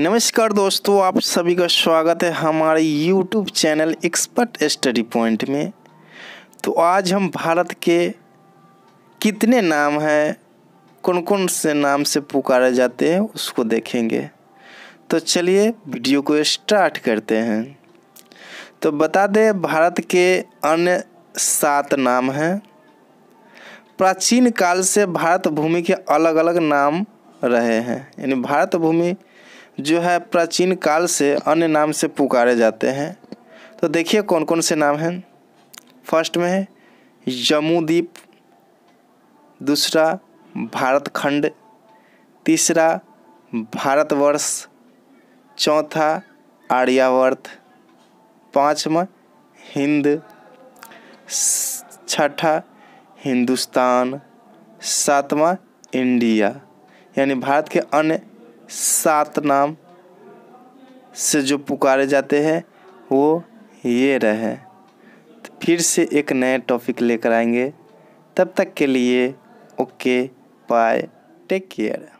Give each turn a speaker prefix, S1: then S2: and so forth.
S1: नमस्कार दोस्तों आप सभी का स्वागत है हमारे YouTube channel Expert Study Point में तो आज हम भारत के कितने नाम हैं कौन कौन से नाम से पुकारे जाते हैं उसको देखेंगे तो चलिए वीडियो को स्टार्ट करते हैं तो बता दें भारत के अन्य सात नाम हैं प्राचीन काल से भारत भूमि के अलग अलग नाम रहे हैं यानी भारत भूमि जो है प्राचीन काल से अन्य नाम से पुकारे जाते हैं तो देखिए कौन कौन से नाम हैं फर्स्ट में है जम्मूद्वीप दूसरा भारत खंड तीसरा भारतवर्ष चौथा आर्यावर्त पाँचवा हिंद छठा हिंदुस्तान सातवां इंडिया यानी भारत के अन्य सात नाम से जो पुकारे जाते हैं वो ये रहे तो फिर से एक नए टॉपिक लेकर आएंगे तब तक के लिए ओके बाय टेक केयर